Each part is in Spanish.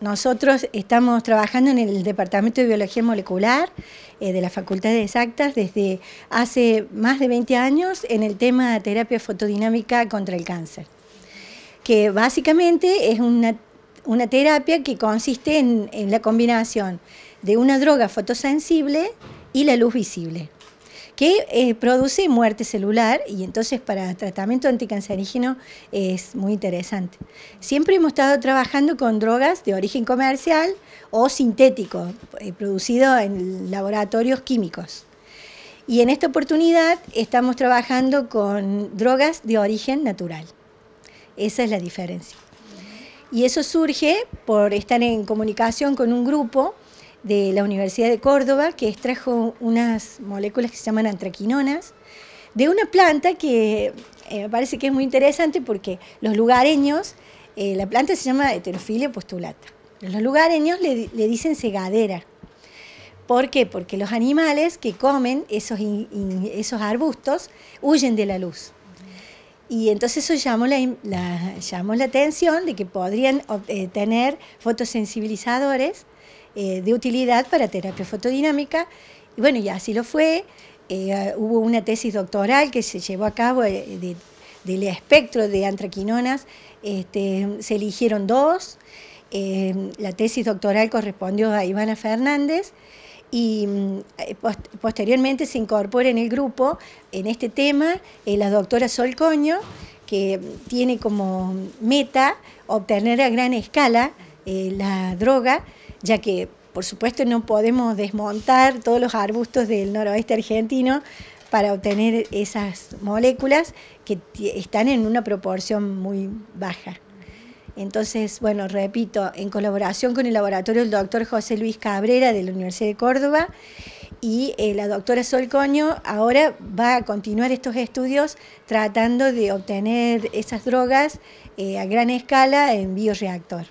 Nosotros estamos trabajando en el Departamento de Biología Molecular eh, de la Facultad de Exactas desde hace más de 20 años en el tema de terapia fotodinámica contra el cáncer, que básicamente es una, terapia que consiste en la combinación de una droga fotosensible y la luz visible que eh, produce muerte celular y entonces para tratamiento anticancerígeno eh, es muy interesante. Siempre hemos estado trabajando con drogas de origen comercial o sintético, eh, producido en laboratorios químicos. Y en esta oportunidad estamos trabajando con drogas de origen natural. Esa es la diferencia. Y eso surge por estar en comunicación con un grupo de la Universidad de Córdoba, que extrajo unas moléculas que se llaman antraquinonas, de una planta que eh, me parece que es muy interesante porque los lugareños, eh, la planta se llama heterofilia postulata, los lugareños le, dicen segadera. ¿Por qué? Porque los animales que comen esos, esos arbustos huyen de la luz. Y entonces eso llamó la, atención de que podrían eh, tener fotosensibilizadores eh, de utilidad para terapia fotodinámica. Y bueno, ya así lo fue. Eh, hubo una tesis doctoral que se llevó a cabo eh, del espectro de antraquinonas. Este, se eligieron dos. la tesis doctoral correspondió a Ivana Fernández y posteriormente se incorpora en el grupo, en este tema, la doctora Sol Coño, que tiene como meta obtener a gran escala la droga ya que por supuesto no podemos desmontar todos los arbustos del noroeste argentino para obtener esas moléculas que están en una proporción muy baja. Entonces, bueno, repito, en colaboración con el laboratorio del doctor José Luis Cabrera de la Universidad de Córdoba y eh, la doctora Sol Coño ahora va a continuar estos estudios tratando de obtener esas drogas eh, a gran escala en bioreactor.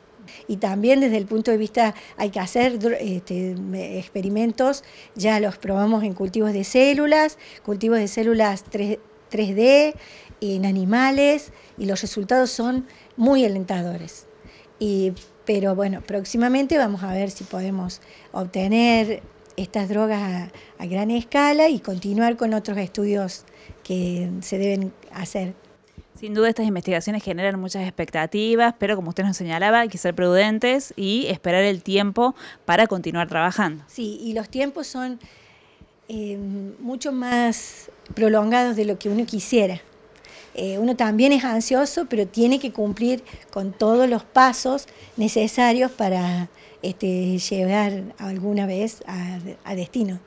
Y también desde el punto de vista hay que hacer este, experimentos, ya los probamos en cultivos de células, cultivos de células 3, d en animales, y los resultados son muy alentadores. pero bueno, próximamente vamos a ver si podemos obtener estas drogas a gran escala y continuar con otros estudios que se deben hacer. Sin duda estas investigaciones generan muchas expectativas, pero como usted nos señalaba, hay que ser prudentes y esperar el tiempo para continuar trabajando. Sí, y los tiempos son eh, mucho más prolongados de lo que uno quisiera. Eh, uno también es ansioso, pero tiene que cumplir con todos los pasos necesarios para este, llegar alguna vez a destino.